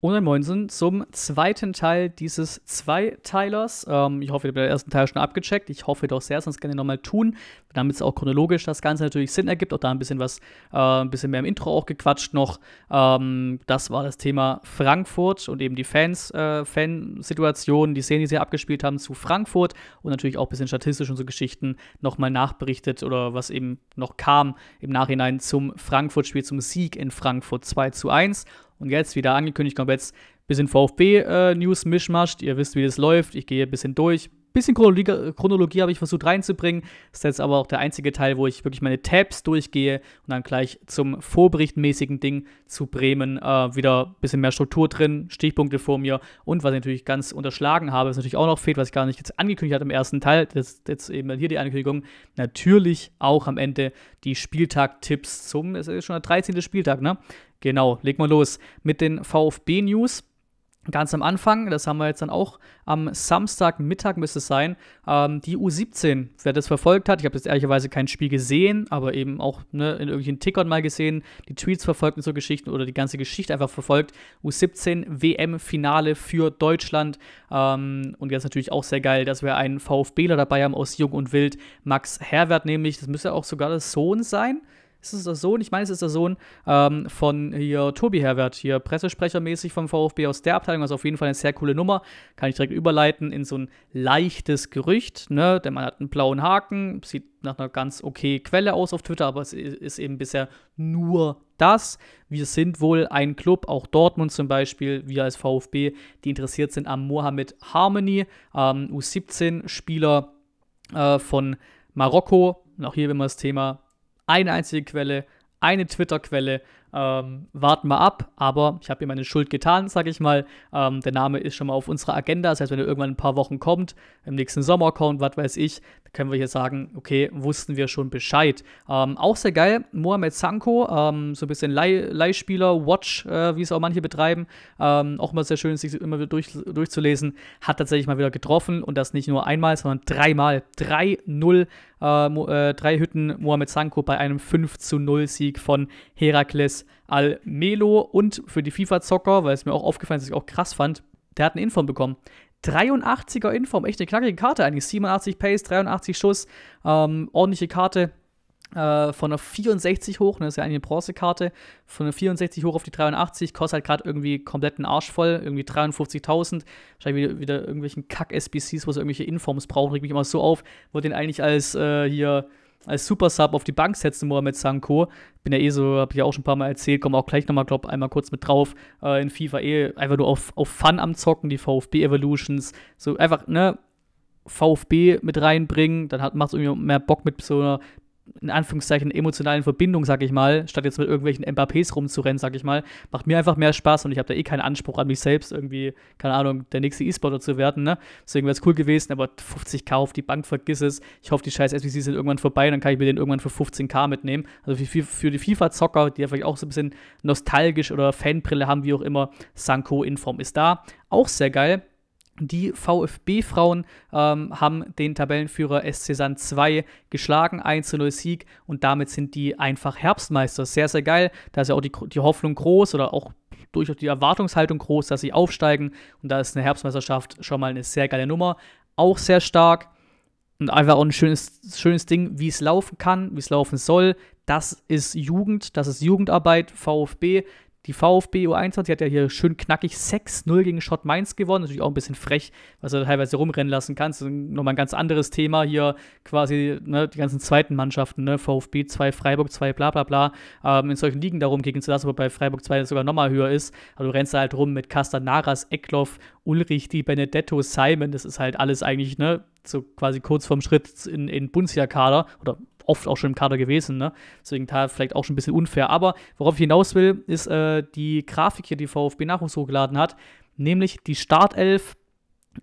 Und dann Moinsen zum zweiten Teil dieses Zweiteilers. Ähm, ich hoffe, ihr habt den ersten Teil schon abgecheckt. Ich hoffe doch sehr, sonst kann ihr nochmal tun, damit es auch chronologisch das Ganze natürlich Sinn ergibt. Auch da ein bisschen was, äh, ein bisschen mehr im Intro auch gequatscht noch. Ähm, das war das Thema Frankfurt und eben die Fans, äh, Fansituationen, die Szenen, die sie abgespielt haben zu Frankfurt und natürlich auch ein bisschen statistisch und so Geschichten nochmal nachberichtet oder was eben noch kam im Nachhinein zum Frankfurt-Spiel, zum Sieg in Frankfurt 2 zu 1. Und jetzt wieder angekündigt, kommt jetzt ein bisschen VfB-News-Mischmasch. Äh, Ihr wisst, wie das läuft. Ich gehe ein bisschen durch. Ein Bisschen Chronologie, Chronologie habe ich versucht reinzubringen. Ist jetzt aber auch der einzige Teil, wo ich wirklich meine Tabs durchgehe und dann gleich zum vorberichtmäßigen Ding zu Bremen äh, wieder ein bisschen mehr Struktur drin, Stichpunkte vor mir und was ich natürlich ganz unterschlagen habe, was natürlich auch noch fehlt, was ich gar nicht jetzt angekündigt habe im ersten Teil, das ist jetzt eben hier die Ankündigung, natürlich auch am Ende die Spieltag-Tipps zum, es ist schon der 13. Spieltag, ne? Genau, leg mal los mit den VfB-News. Ganz am Anfang, das haben wir jetzt dann auch am Samstagmittag müsste es sein, ähm, die U17, wer das verfolgt hat, ich habe jetzt ehrlicherweise kein Spiel gesehen, aber eben auch ne, in irgendwelchen Tickern mal gesehen, die Tweets verfolgt und so Geschichten oder die ganze Geschichte einfach verfolgt. U17 WM-Finale für Deutschland ähm, und jetzt natürlich auch sehr geil, dass wir einen VfBler dabei haben aus Jung und Wild, Max Herwert nämlich, das müsste auch sogar das Sohn sein, ist es der Sohn? Ich meine, es ist der Sohn ähm, von hier Tobi Herbert, hier Pressesprechermäßig vom VfB aus der Abteilung. Das also ist auf jeden Fall eine sehr coole Nummer. Kann ich direkt überleiten in so ein leichtes Gerücht. Ne? Der Mann hat einen blauen Haken, sieht nach einer ganz okay Quelle aus auf Twitter, aber es ist eben bisher nur das. Wir sind wohl ein Club, auch Dortmund zum Beispiel, wir als VfB, die interessiert sind am Mohamed Harmony, ähm, U17-Spieler äh, von Marokko. Auch hier wenn man das Thema eine einzige Quelle, eine Twitter-Quelle. Ähm, warten wir ab, aber ich habe ihm meine Schuld getan, sage ich mal. Ähm, der Name ist schon mal auf unserer Agenda, das heißt, wenn er irgendwann ein paar Wochen kommt, im nächsten Sommer kommt, was weiß ich, dann können wir hier sagen, okay, wussten wir schon Bescheid. Ähm, auch sehr geil, Mohamed Sanko, ähm, so ein bisschen Leih Leihspieler, Watch, äh, wie es auch manche betreiben, ähm, auch immer sehr schön, sich immer wieder durch, durchzulesen, hat tatsächlich mal wieder getroffen und das nicht nur einmal, sondern dreimal. 3-0 äh, äh, drei Hütten Mohamed Sanko bei einem 5 zu 0 Sieg von Herakles Almelo. Und für die FIFA-Zocker, weil es mir auch aufgefallen ist, dass ich auch krass fand, der hat eine Inform bekommen. 83er Inform, echt eine knackige Karte eigentlich. 87 Pace, 83 Schuss, ähm, ordentliche Karte, äh, von einer 64 hoch, ne, das ist ja eine Bronzekarte, von einer 64 hoch auf die 83, kostet halt gerade irgendwie kompletten Arsch voll, irgendwie 53.000, wahrscheinlich wieder, wieder irgendwelchen Kack-SBCs, wo sie irgendwelche Informs brauchen, regt mich immer so auf, wollte den eigentlich als äh, hier als Super Sub auf die Bank setzen, Mohamed Sanko. Bin ja eh so, hab ich ja auch schon ein paar Mal erzählt, komm auch gleich nochmal, glaub, einmal kurz mit drauf. Äh, in FIFA eh einfach nur auf, auf Fun am Zocken, die VfB Evolutions. So einfach, ne, VfB mit reinbringen, dann macht es irgendwie mehr Bock mit so einer in Anführungszeichen emotionalen Verbindung, sag ich mal, statt jetzt mit irgendwelchen Mbappés rumzurennen, sag ich mal, macht mir einfach mehr Spaß und ich habe da eh keinen Anspruch an mich selbst, irgendwie, keine Ahnung, der nächste E-Sportler zu werden, ne? Deswegen wäre es cool gewesen, aber 50k auf die Bank, vergiss es. Ich hoffe, die scheiß SBC sind irgendwann vorbei, dann kann ich mir den irgendwann für 15k mitnehmen. Also für, die FIFA-Zocker, die ja vielleicht auch so ein bisschen nostalgisch oder Fanbrille haben, wie auch immer, Sanko Inform ist da. Auch sehr geil. Die VfB-Frauen ähm, haben den Tabellenführer SC Sand 2 geschlagen, 1-0 Sieg und damit sind die einfach Herbstmeister. Sehr, sehr geil. Da ist ja auch die, die Hoffnung groß oder auch durchaus die Erwartungshaltung groß, dass sie aufsteigen und da ist eine Herbstmeisterschaft schon mal eine sehr geile Nummer. Auch sehr stark und einfach auch ein schönes, schönes Ding, wie es laufen kann, wie es laufen soll. Das ist Jugend, das ist Jugendarbeit, VfB die VfB U21 hat ja hier schön knackig 6-0 gegen Schott Mainz gewonnen. Natürlich auch ein bisschen frech, was er teilweise rumrennen lassen kann. Das ist nochmal ein ganz anderes Thema hier, quasi ne, die ganzen zweiten Mannschaften, ne, VfB 2, Freiburg 2, bla bla bla, ähm, in solchen Ligen darum gegen zu lassen, aber bei Freiburg 2 das sogar nochmal höher ist. Also du rennst da halt rum mit Castanaras, Naras, Eckloff, Ulrich, Di Benedetto, Simon. Das ist halt alles eigentlich ne, so quasi kurz vorm Schritt in, in Bundesliga-Kader oder oft auch schon im Kader gewesen, ne? Deswegen vielleicht auch schon ein bisschen unfair. Aber worauf ich hinaus will, ist äh, die Grafik hier, die VfB Nachwuchs hochgeladen hat, nämlich die Startelf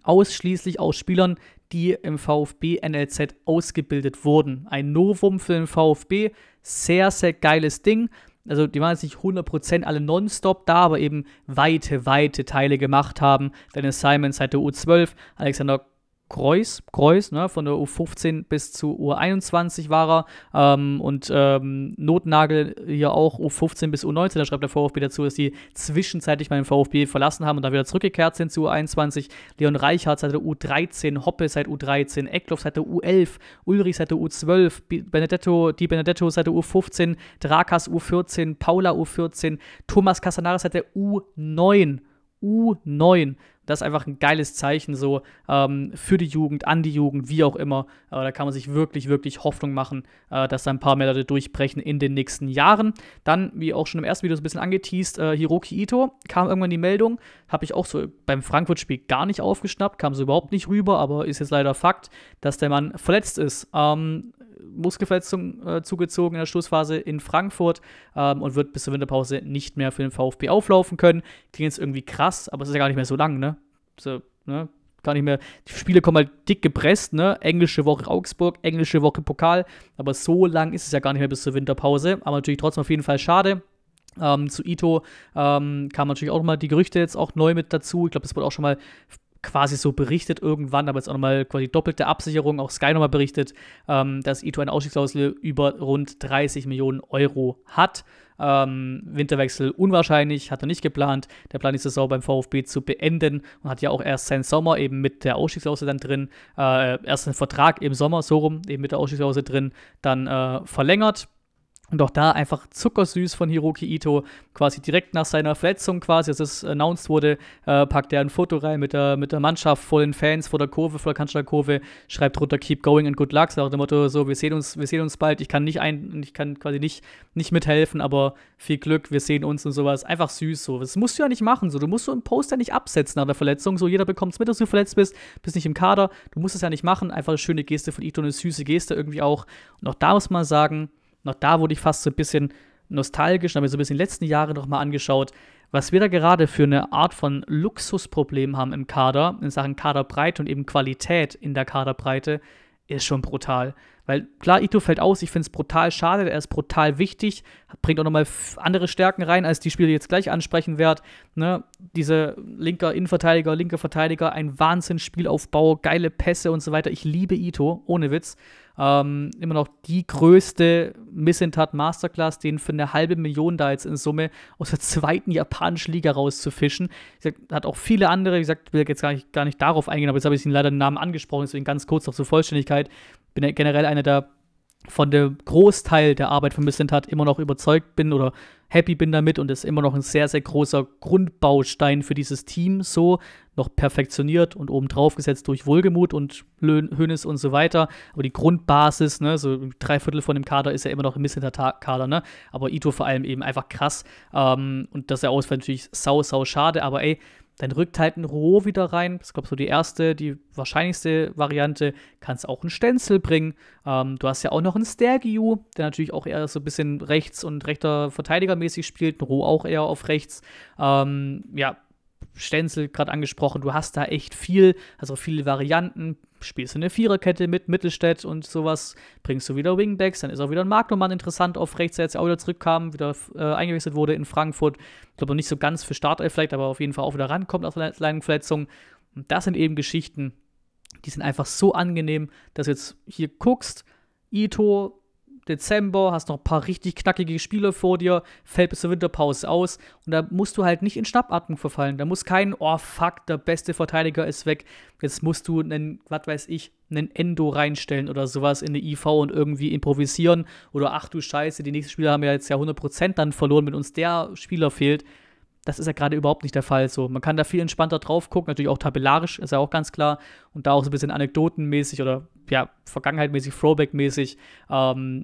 ausschließlich aus Spielern, die im VfB NLZ ausgebildet wurden. Ein Novum für den VfB, sehr, sehr geiles Ding. Also die waren jetzt nicht 100% alle nonstop da, aber eben weite, weite Teile gemacht haben. Dennis Simons seit der U12, Alexander Kreuz, Kreuz, ne, von der U15 bis zu U21 war er. Ähm, und ähm, Notnagel hier auch U15 bis U19. Da schreibt der VfB dazu, dass die zwischenzeitlich mal den VfB verlassen haben und dann wieder zurückgekehrt sind zu U21. Leon Reichhardt seit der U13, Hoppe seit U13, Eckloff seit der U11, Ulrich seit der U12, Benedetto, die Benedetto seit der U15, Drakas U14, Paula U14, Thomas Casanares seit der U9. U9. Das ist einfach ein geiles Zeichen so ähm, für die Jugend, an die Jugend, wie auch immer. Äh, da kann man sich wirklich, wirklich Hoffnung machen, äh, dass da ein paar mehr Leute durchbrechen in den nächsten Jahren. Dann, wie auch schon im ersten Video so ein bisschen angeteased, äh, Hiroki Ito kam irgendwann die Meldung. Habe ich auch so beim Frankfurt-Spiel gar nicht aufgeschnappt, kam so überhaupt nicht rüber, aber ist jetzt leider Fakt, dass der Mann verletzt ist. Ähm, Muskelverletzung äh, zugezogen in der Schlussphase in Frankfurt ähm, und wird bis zur Winterpause nicht mehr für den VfB auflaufen können. Klingt jetzt irgendwie krass, aber es ist ja gar nicht mehr so lang, ne? So, ne? Gar nicht mehr. Die Spiele kommen halt dick gepresst, ne? Englische Woche Augsburg, englische Woche Pokal, aber so lang ist es ja gar nicht mehr bis zur Winterpause. Aber natürlich trotzdem auf jeden Fall schade. Ähm, zu Ito ähm, kamen natürlich auch nochmal die Gerüchte jetzt auch neu mit dazu. Ich glaube, das wurde auch schon mal quasi so berichtet irgendwann, aber jetzt auch nochmal quasi doppelte Absicherung, auch Sky nochmal berichtet, ähm, dass e Ito eine Ausstiegsklausel über rund 30 Millionen Euro hat. Ähm, Winterwechsel unwahrscheinlich, hat er nicht geplant. Der Plan, ist die auch beim VfB zu beenden und hat ja auch erst seinen Sommer eben mit der Ausstiegsklausel dann drin, äh, erst einen Vertrag im Sommer, so rum, eben mit der Ausstiegsklausel drin, dann äh, verlängert und auch da einfach zuckersüß von Hiroki Ito, quasi direkt nach seiner Verletzung quasi, als es announced wurde, äh, packt er ein Foto rein mit der, mit der Mannschaft, vor den Fans, vor der Kurve, vor der Kanzlerkurve, schreibt runter, keep going and good luck, sagt dem Motto, so, wir sehen uns, wir sehen uns bald, ich kann nicht ein, ich kann quasi nicht, nicht mithelfen, aber viel Glück, wir sehen uns und sowas. Einfach süß so. Das musst du ja nicht machen, so. Du musst so einen Poster nicht absetzen nach der Verletzung, so jeder bekommt es mit, dass du verletzt bist, bist nicht im Kader, du musst es ja nicht machen, einfach eine schöne Geste von Ito, eine süße Geste irgendwie auch. Und auch da muss man sagen, und auch da wurde ich fast so ein bisschen nostalgisch, habe mir so ein bisschen die letzten Jahre nochmal angeschaut, was wir da gerade für eine Art von Luxusproblem haben im Kader, in Sachen Kaderbreite und eben Qualität in der Kaderbreite, ist schon brutal. Weil klar, Ito fällt aus, ich finde es brutal schade, er ist brutal wichtig, bringt auch nochmal andere Stärken rein, als die Spiele jetzt gleich ansprechen werde. Ne? Diese linker Innenverteidiger, linker Verteidiger, ein Wahnsinnsspielaufbau, geile Pässe und so weiter. Ich liebe Ito, ohne Witz. Ähm, immer noch die größte Missentat Masterclass, den für eine halbe Million da jetzt in Summe aus der zweiten japanischen Liga rauszufischen. Ich hat auch viele andere, wie gesagt, will jetzt gar nicht, gar nicht darauf eingehen, aber jetzt habe ich ihn leider den Namen angesprochen, deswegen ganz kurz noch zur Vollständigkeit bin ja generell einer, der von dem Großteil der Arbeit von Missent hat immer noch überzeugt bin oder happy bin damit und ist immer noch ein sehr, sehr großer Grundbaustein für dieses Team, so noch perfektioniert und obendrauf gesetzt durch Wohlgemut und Hönes und so weiter. Aber die Grundbasis, ne, so drei Viertel von dem Kader ist ja immer noch im Misshinter-Kader, ne? Aber Ito vor allem eben einfach krass. Ähm, und dass er ausfällt, natürlich sau, sau schade, aber ey, Dein Rückteil halt roh wieder rein. Das ist, glaube ich, so die erste, die wahrscheinlichste Variante. Kannst auch einen Stenzel bringen. Ähm, du hast ja auch noch einen Stergiu, der natürlich auch eher so ein bisschen rechts und rechter Verteidigermäßig spielt. Ein Roh auch eher auf rechts. Ähm, ja, Stenzel gerade angesprochen. Du hast da echt viel, also viele Varianten spielst du eine Viererkette mit Mittelstädt und sowas, bringst du wieder Wingbacks, dann ist auch wieder ein Magnumann interessant auf rechts, der jetzt auch wieder zurückkam, wieder äh, eingewechselt wurde in Frankfurt. Ich glaube noch nicht so ganz für Startelf vielleicht, aber auf jeden Fall auch wieder rankommt aus einer kleinen Verletzung. Und das sind eben Geschichten, die sind einfach so angenehm, dass du jetzt hier guckst, Ito, Dezember, hast noch ein paar richtig knackige Spiele vor dir, fällt bis zur Winterpause aus und da musst du halt nicht in Schnappatmung verfallen. Da muss kein, oh fuck, der beste Verteidiger ist weg, jetzt musst du einen, was weiß ich, einen Endo reinstellen oder sowas in eine IV und irgendwie improvisieren oder ach du Scheiße, die nächsten Spieler haben ja jetzt ja 100% dann verloren, wenn uns der Spieler fehlt. Das ist ja gerade überhaupt nicht der Fall. So, man kann da viel entspannter drauf gucken, natürlich auch tabellarisch, ist ja auch ganz klar. Und da auch so ein bisschen anekdotenmäßig oder ja, vergangenheitmäßig, throwbackmäßig ähm,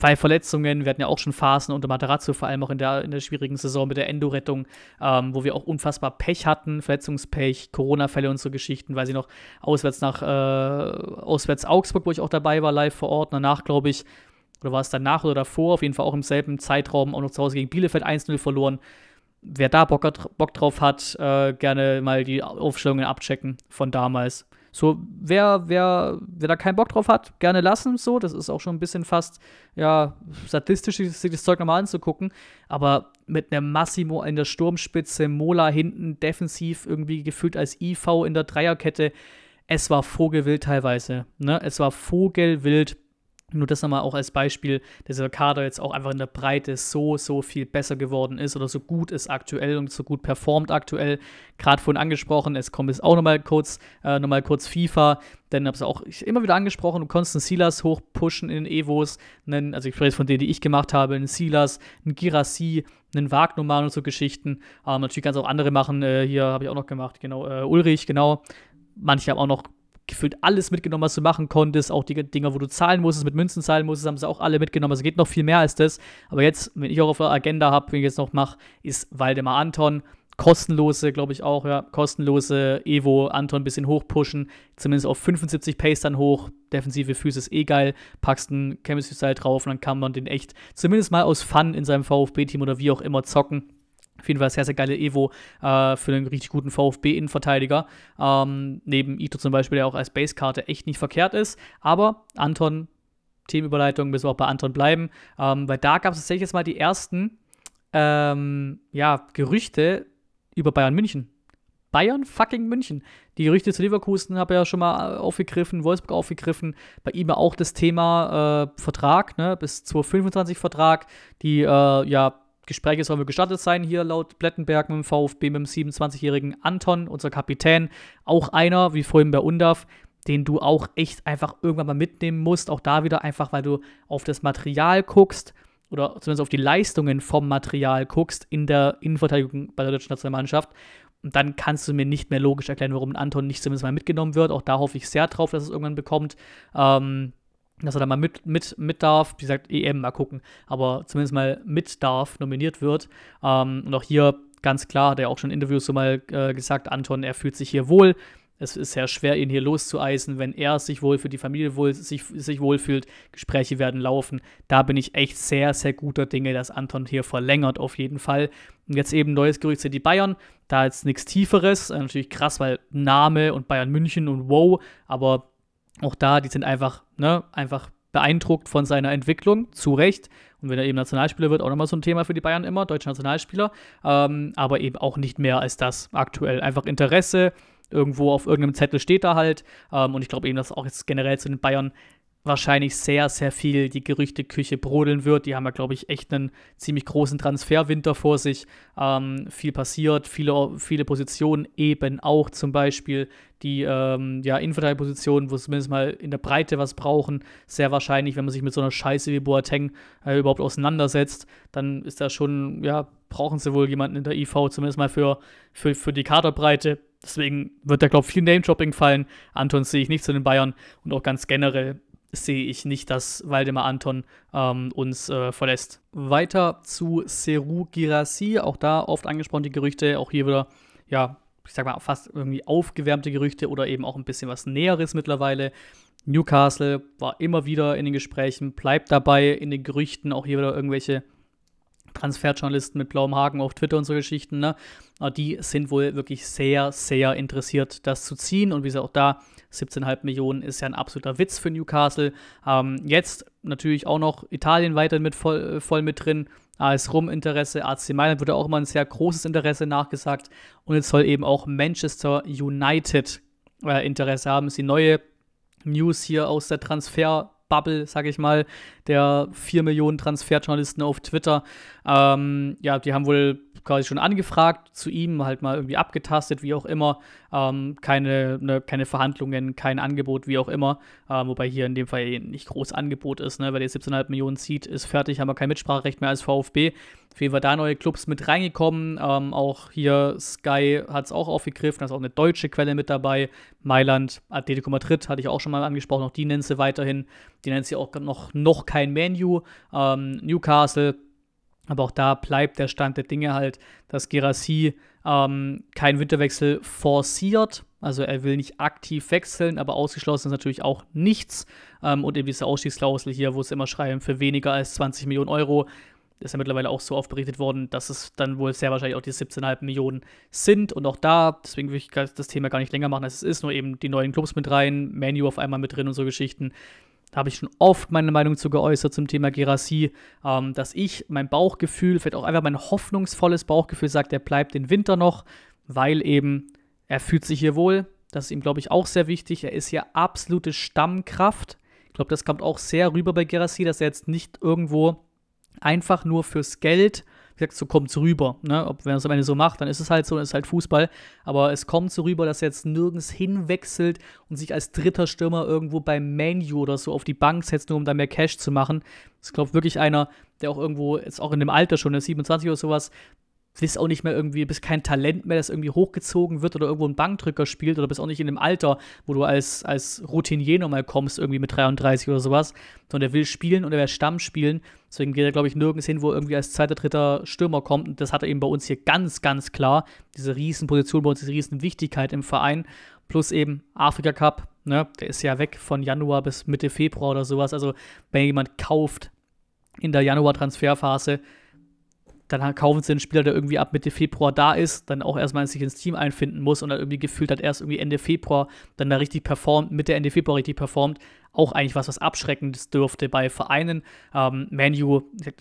bei Verletzungen, wir hatten ja auch schon Phasen unter Matarazzo, vor allem auch in der, in der schwierigen Saison mit der Endorettung, ähm, wo wir auch unfassbar Pech hatten, Verletzungspech, Corona-Fälle und so Geschichten, weil sie noch auswärts nach äh, auswärts Augsburg, wo ich auch dabei war, live vor Ort, danach glaube ich, oder war es danach oder davor, auf jeden Fall auch im selben Zeitraum auch noch zu Hause gegen Bielefeld 1-0 verloren. Wer da Bock, Bock drauf hat, äh, gerne mal die Aufstellungen abchecken von damals. So, wer, wer, wer da keinen Bock drauf hat, gerne lassen so. Das ist auch schon ein bisschen fast, ja, sadistisch, sich das Zeug nochmal anzugucken. Aber mit einem Massimo in der Sturmspitze, Mola hinten, defensiv irgendwie gefühlt als IV in der Dreierkette. Es war vogelwild teilweise. Ne? Es war vogelwild nur das nochmal auch als Beispiel, dass der Kader jetzt auch einfach in der Breite so, so viel besser geworden ist oder so gut ist aktuell und so gut performt aktuell. Gerade vorhin angesprochen, es kommt jetzt auch nochmal kurz, äh, nochmal kurz FIFA, dann habe es auch immer wieder angesprochen, du konntest einen Silas hochpushen in Evos, einen, also ich spreche jetzt von denen, die ich gemacht habe, einen Silas, einen Girassi, einen Wagnumann und so Geschichten. Aber natürlich kannst du auch andere machen, äh, hier habe ich auch noch gemacht, genau, äh, Ulrich, genau. Manche haben auch noch gefühlt alles mitgenommen, was du machen konntest. Auch die Dinger, wo du zahlen musstest, mit Münzen zahlen musstest, haben sie auch alle mitgenommen. Also geht noch viel mehr als das. Aber jetzt, wenn ich auch auf der Agenda habe, wenn ich jetzt noch mache, ist Waldemar Anton. Kostenlose, glaube ich auch, ja. Kostenlose Evo, Anton ein bisschen hochpushen. Zumindest auf 75 Pace dann hoch. Defensive Füße ist eh geil. Packst einen Chemistry-Style drauf und dann kann man den echt zumindest mal aus Fun in seinem VfB-Team oder wie auch immer zocken. Auf jeden Fall sehr, sehr geile Evo äh, für einen richtig guten VfB-Innenverteidiger. Ähm, neben Ito zum Beispiel, der auch als Basekarte echt nicht verkehrt ist. Aber Anton, Themenüberleitung, müssen wir auch bei Anton bleiben. Ähm, weil da gab es tatsächlich jetzt mal die ersten ähm, ja, Gerüchte über Bayern München. Bayern fucking München. Die Gerüchte zu Leverkusen habe ich ja schon mal äh, aufgegriffen, Wolfsburg aufgegriffen. Bei ihm auch das Thema äh, Vertrag, ne? bis 2025 Vertrag. Die äh, ja Gespräche sollen wohl gestattet sein, hier laut Plettenberg mit dem VfB, mit dem 27-jährigen Anton, unser Kapitän. Auch einer, wie vorhin bei Undav, den du auch echt einfach irgendwann mal mitnehmen musst. Auch da wieder einfach, weil du auf das Material guckst oder zumindest auf die Leistungen vom Material guckst in der Innenverteidigung bei der deutschen Nationalmannschaft. Und dann kannst du mir nicht mehr logisch erklären, warum Anton nicht zumindest mal mitgenommen wird. Auch da hoffe ich sehr drauf, dass es irgendwann bekommt. Ähm, dass er da mal mit, mit, mit darf, wie gesagt, EM mal gucken, aber zumindest mal mit darf, nominiert wird. Ähm, und auch hier ganz klar, hat er auch schon in Interviews so mal äh, gesagt, Anton, er fühlt sich hier wohl. Es ist sehr schwer, ihn hier loszueisen, wenn er sich wohl für die Familie wohl, sich, sich wohlfühlt. Gespräche werden laufen. Da bin ich echt sehr, sehr guter Dinge, dass Anton hier verlängert auf jeden Fall. Und jetzt eben neues Gerücht sind die Bayern. Da jetzt nichts Tieferes. Äh, natürlich krass, weil Name und Bayern München und wow. Aber auch da, die sind einfach, ne, einfach beeindruckt von seiner Entwicklung, zu Recht. Und wenn er eben Nationalspieler wird, auch nochmal so ein Thema für die Bayern immer, deutsche Nationalspieler. Ähm, aber eben auch nicht mehr als das aktuell. Einfach Interesse, irgendwo auf irgendeinem Zettel steht er halt. Ähm, und ich glaube eben, dass auch jetzt generell zu den Bayern wahrscheinlich sehr, sehr viel die Gerüchteküche brodeln wird. Die haben ja, glaube ich, echt einen ziemlich großen Transferwinter vor sich. Ähm, viel passiert, viele, viele Positionen eben auch zum Beispiel die ähm, ja, Innenverteidigerpositionen, wo zumindest mal in der Breite was brauchen. Sehr wahrscheinlich, wenn man sich mit so einer Scheiße wie Boateng äh, überhaupt auseinandersetzt, dann ist da schon, ja, brauchen sie wohl jemanden in der IV, zumindest mal für, für, für die Kaderbreite. Deswegen wird da, glaube ich, viel Name-Dropping fallen. Anton sehe ich nicht zu den Bayern und auch ganz generell sehe ich nicht, dass Waldemar Anton ähm, uns äh, verlässt. Weiter zu Seru Girassi, auch da oft angesprochen die Gerüchte, auch hier wieder, ja, ich sag mal, fast irgendwie aufgewärmte Gerüchte oder eben auch ein bisschen was Näheres mittlerweile. Newcastle war immer wieder in den Gesprächen, bleibt dabei in den Gerüchten, auch hier wieder irgendwelche Transferjournalisten mit blauem Haken auf Twitter und so Geschichten, ne? die sind wohl wirklich sehr, sehr interessiert, das zu ziehen. Und wie gesagt, auch da 17,5 Millionen ist ja ein absoluter Witz für Newcastle. Ähm, jetzt natürlich auch noch Italien weiterhin mit voll, äh, voll mit drin. AS Rum Interesse, AC Mailand wurde auch immer ein sehr großes Interesse nachgesagt. Und jetzt soll eben auch Manchester United äh, Interesse haben. Das ist die neue News hier aus der Transfer Bubble, sag ich mal, der 4 Millionen Transferjournalisten auf Twitter. Ähm, ja, die haben wohl quasi schon angefragt zu ihm, halt mal irgendwie abgetastet, wie auch immer. Ähm, keine, ne, keine Verhandlungen, kein Angebot, wie auch immer. Ähm, wobei hier in dem Fall eh nicht groß Angebot ist, ne? weil der 17,5 Millionen zieht, ist fertig, haben wir kein Mitspracherecht mehr als VfB. Auf jeden Fall da neue Clubs mit reingekommen. Ähm, auch hier Sky hat es auch aufgegriffen, da ist auch eine deutsche Quelle mit dabei. Mailand, Atletico Madrid hatte ich auch schon mal angesprochen, auch die nennen sie weiterhin. Die nennen sie auch noch, noch kein Menu. Ähm, Newcastle, aber auch da bleibt der Stand der Dinge halt, dass Gerassi ähm, keinen Winterwechsel forciert. Also er will nicht aktiv wechseln, aber ausgeschlossen ist natürlich auch nichts. Ähm, und eben diese Ausstiegsklausel hier, wo es immer schreiben, für weniger als 20 Millionen Euro, ist ja mittlerweile auch so oft berichtet worden, dass es dann wohl sehr wahrscheinlich auch die 17,5 Millionen sind. Und auch da, deswegen will ich das Thema gar nicht länger machen, als es ist, nur eben die neuen Clubs mit rein, Menu auf einmal mit drin und so Geschichten. Da habe ich schon oft meine Meinung zu geäußert zum Thema Gerassi, ähm, dass ich mein Bauchgefühl, vielleicht auch einfach mein hoffnungsvolles Bauchgefühl sagt, er bleibt den Winter noch, weil eben er fühlt sich hier wohl. Das ist ihm, glaube ich, auch sehr wichtig. Er ist hier absolute Stammkraft. Ich glaube, das kommt auch sehr rüber bei Gerassi, dass er jetzt nicht irgendwo einfach nur fürs Geld wie gesagt, so kommt es rüber. Ne? Ob wenn er es am Ende so macht, dann ist es halt so, dann ist halt Fußball. Aber es kommt so rüber, dass er jetzt nirgends hinwechselt und sich als dritter Stürmer irgendwo beim Menu oder so auf die Bank setzt, nur um da mehr Cash zu machen. Das glaubt wirklich einer, der auch irgendwo jetzt auch in dem Alter schon ist, 27 oder sowas, bist auch nicht mehr irgendwie, bist kein Talent mehr, das irgendwie hochgezogen wird oder irgendwo ein Bankdrücker spielt oder bist auch nicht in dem Alter, wo du als, als Routinier nochmal kommst, irgendwie mit 33 oder sowas, sondern der will spielen und er will Stamm spielen. Deswegen geht er, glaube ich, nirgends hin, wo er irgendwie als zweiter, dritter Stürmer kommt. Und das hat er eben bei uns hier ganz, ganz klar. Diese Riesenposition bei uns, diese Riesenwichtigkeit im Verein. Plus eben Afrika Cup, ne? Der ist ja weg von Januar bis Mitte Februar oder sowas. Also, wenn jemand kauft in der Januar-Transferphase, dann kaufen sie einen Spieler, der irgendwie ab Mitte Februar da ist, dann auch erstmal sich ins Team einfinden muss und dann irgendwie gefühlt hat erst irgendwie Ende Februar dann da richtig performt, Mitte Ende Februar richtig performt, auch eigentlich was, was Abschreckendes dürfte bei Vereinen. Ähm, Manu, ich will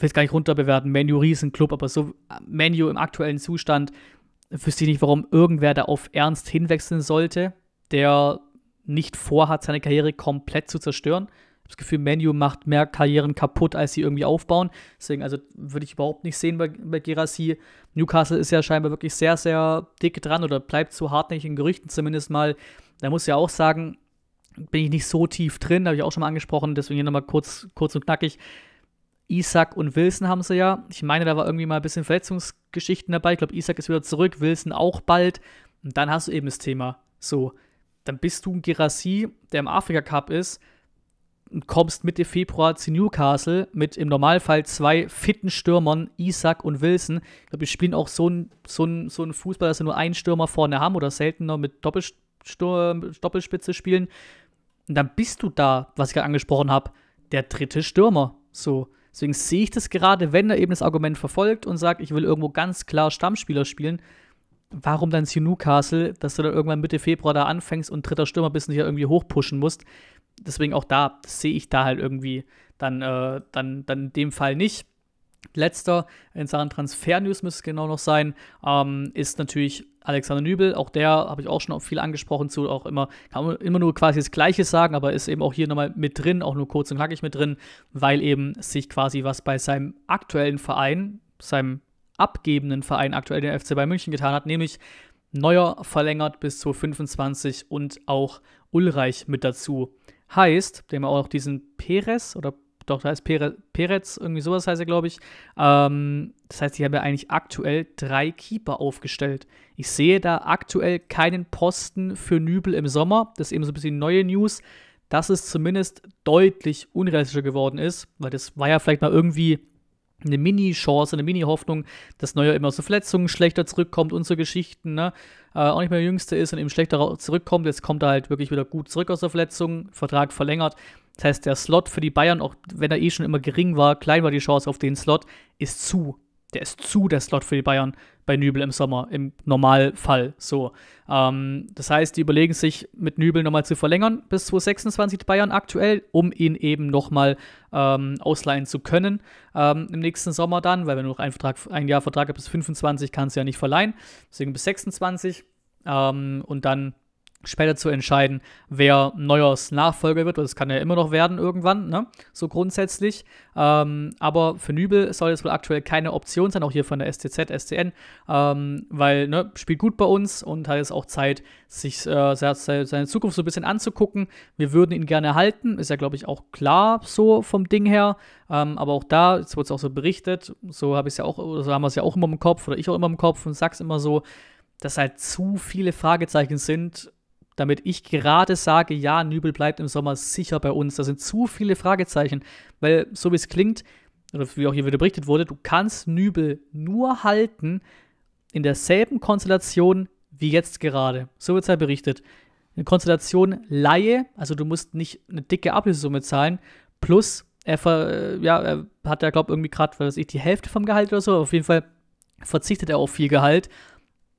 es gar nicht runterbewerten, Manu Riesenclub, aber so äh, Manu im aktuellen Zustand wüsste ich nicht, warum irgendwer da auf Ernst hinwechseln sollte, der nicht vorhat, seine Karriere komplett zu zerstören das Gefühl, Menu macht mehr Karrieren kaputt, als sie irgendwie aufbauen. Deswegen, also würde ich überhaupt nicht sehen bei, bei Gerassi. Newcastle ist ja scheinbar wirklich sehr, sehr dick dran oder bleibt so hartnäckig in Gerüchten zumindest mal. Da muss ja auch sagen, bin ich nicht so tief drin, habe ich auch schon mal angesprochen, deswegen hier nochmal kurz, kurz und knackig. Isaac und Wilson haben sie ja. Ich meine, da war irgendwie mal ein bisschen Verletzungsgeschichten dabei. Ich glaube, Isaac ist wieder zurück, Wilson auch bald. Und dann hast du eben das Thema. So, dann bist du ein Gerassi, der im Afrika Cup ist kommst Mitte Februar zu Newcastle mit im Normalfall zwei fitten Stürmern, Isaac und Wilson. Ich glaube, die spielen auch so einen so so n Fußball, dass sie nur einen Stürmer vorne haben oder seltener mit Doppelsturm, Doppelspitze spielen. Und dann bist du da, was ich gerade angesprochen habe, der dritte Stürmer. So. Deswegen sehe ich das gerade, wenn er eben das Argument verfolgt und sagt, ich will irgendwo ganz klar Stammspieler spielen, warum dann zu Newcastle, dass du dann irgendwann Mitte Februar da anfängst und dritter Stürmer bist und dich ja irgendwie hochpushen musst deswegen auch da sehe ich da halt irgendwie dann, äh, dann, dann in dem Fall nicht. Letzter in Sachen Transfer-News müsste es genau noch sein, ähm, ist natürlich Alexander Nübel. Auch der habe ich auch schon viel angesprochen zu, auch immer, kann man immer nur quasi das Gleiche sagen, aber ist eben auch hier nochmal mit drin, auch nur kurz und knackig mit drin, weil eben sich quasi was bei seinem aktuellen Verein, seinem abgebenden Verein aktuell, den FC Bayern München getan hat, nämlich Neuer verlängert bis zu 25 und auch Ulreich mit dazu heißt, dem auch diesen Perez oder doch, da heißt Pere, Perez, irgendwie sowas heißt er, glaube ich. Ähm, das heißt, ich habe ja eigentlich aktuell drei Keeper aufgestellt. Ich sehe da aktuell keinen Posten für Nübel im Sommer. Das ist eben so ein bisschen neue News, dass es zumindest deutlich unrealistischer geworden ist, weil das war ja vielleicht mal irgendwie eine Mini-Chance, eine Mini-Hoffnung, dass Neuer immer aus so Verletzungen schlechter zurückkommt und so Geschichten, ne? Äh, auch nicht mehr der Jüngste ist und eben schlechter zurückkommt. Jetzt kommt er halt wirklich wieder gut zurück aus der Verletzung, Vertrag verlängert. Das heißt, der Slot für die Bayern, auch wenn er eh schon immer gering war, klein war die Chance auf den Slot, ist zu der ist zu, der Slot für die Bayern bei Nübel im Sommer, im Normalfall. So. Ähm, das heißt, die überlegen sich, mit Nübel nochmal zu verlängern bis 2026 Bayern aktuell, um ihn eben nochmal ähm, ausleihen zu können ähm, im nächsten Sommer dann, weil wenn du noch einen Vertrag, ein Jahr Vertrag hast bis 25 kannst du ja nicht verleihen, deswegen bis 26 ähm, und dann später zu entscheiden, wer Neuers Nachfolger wird. weil also Das kann ja immer noch werden irgendwann, ne? so grundsätzlich. Ähm, aber für Nübel soll es wohl aktuell keine Option sein, auch hier von der STZ, SCN, ähm, weil ne, spielt gut bei uns und hat jetzt auch Zeit, sich äh, seine Zukunft so ein bisschen anzugucken. Wir würden ihn gerne halten, ist ja, glaube ich, auch klar so vom Ding her. Ähm, aber auch da, jetzt wurde es auch so berichtet, so habe ich es ja auch, oder so haben wir es ja auch immer im Kopf oder ich auch immer im Kopf und sag's immer so, dass halt zu viele Fragezeichen sind damit ich gerade sage, ja, Nübel bleibt im Sommer sicher bei uns. Da sind zu viele Fragezeichen, weil so wie es klingt, oder wie auch hier wieder berichtet wurde, du kannst Nübel nur halten in derselben Konstellation wie jetzt gerade. So wird es ja halt berichtet. Eine Konstellation Laie, also du musst nicht eine dicke Ablösesumme zahlen, plus er, ver, äh, ja, er hat ja, glaube ich, irgendwie gerade, was weiß ich, die Hälfte vom Gehalt oder so, auf jeden Fall verzichtet er auf viel Gehalt.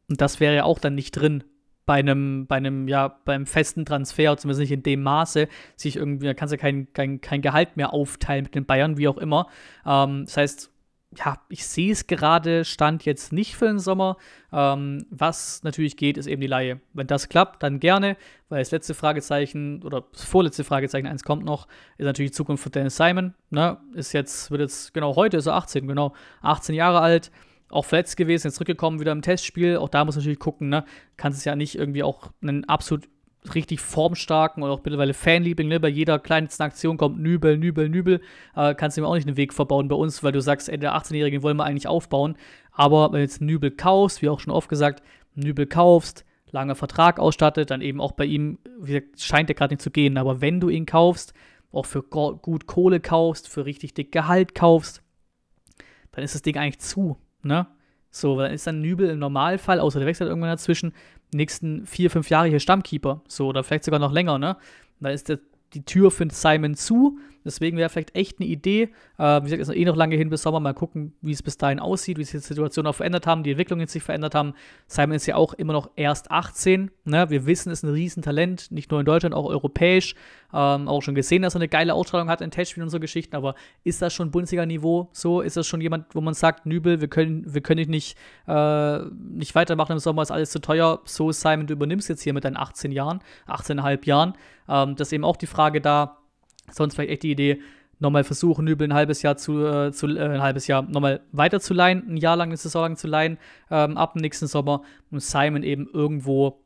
Und das wäre ja auch dann nicht drin bei einem, bei einem, ja, beim festen Transfer, zumindest nicht in dem Maße, sich irgendwie, da kannst du ja kein, kein, kein Gehalt mehr aufteilen mit den Bayern, wie auch immer. Ähm, das heißt, ja, ich sehe es gerade, stand jetzt nicht für den Sommer. Ähm, was natürlich geht, ist eben die Laie. Wenn das klappt, dann gerne, weil das letzte Fragezeichen oder das vorletzte Fragezeichen, eins kommt noch, ist natürlich die Zukunft von Dennis Simon. Ne? Ist jetzt, wird jetzt, genau heute ist er 18, genau, 18 Jahre alt auch verletzt gewesen, jetzt zurückgekommen, wieder im Testspiel. Auch da muss man natürlich gucken, ne? Kannst es ja nicht irgendwie auch einen absolut richtig formstarken oder auch mittlerweile Fanliebling, ne? Bei jeder kleinsten Aktion kommt Nübel, Nübel, Nübel. Äh, kannst du ihm auch nicht einen Weg verbauen bei uns, weil du sagst, ey, der 18-Jährigen wollen wir eigentlich aufbauen. Aber wenn du jetzt Nübel kaufst, wie auch schon oft gesagt, Nübel kaufst, langer Vertrag ausstattet, dann eben auch bei ihm, wie gesagt, scheint der gerade nicht zu gehen, aber wenn du ihn kaufst, auch für gut Kohle kaufst, für richtig dick Gehalt kaufst, dann ist das Ding eigentlich zu. Ne? So, dann ist dann Nübel im Normalfall, außer der wechselt irgendwann dazwischen, nächsten vier, fünf Jahre hier Stammkeeper. So, oder vielleicht sogar noch länger, ne? Dann ist der, die Tür für Simon zu Deswegen wäre vielleicht echt eine Idee. Äh, wie gesagt, ist noch eh noch lange hin bis Sommer. Mal gucken, wie es bis dahin aussieht, wie sich die Situation auch verändert haben, die Entwicklungen sich verändert haben. Simon ist ja auch immer noch erst 18. Ne? Wir wissen, ist ein Riesentalent, nicht nur in Deutschland, auch europäisch. Ähm, auch schon gesehen, dass er eine geile Ausstrahlung hat in Testspielen und so Geschichten. Aber ist das schon Bundesliga-Niveau so? Ist das schon jemand, wo man sagt, Nübel, wir können, wir können nicht, äh, nicht weitermachen im Sommer, ist alles zu teuer. So, Simon, du übernimmst jetzt hier mit deinen 18 Jahren, 18,5 Jahren. Ähm, das ist eben auch die Frage da, Sonst vielleicht echt die Idee, nochmal versuchen, Nübel ein halbes Jahr zu, äh, zu äh, ein halbes Jahr nochmal weiter zu leihen, ein Jahr lang, eine Saison lang zu leihen, ähm, ab dem nächsten Sommer und Simon eben irgendwo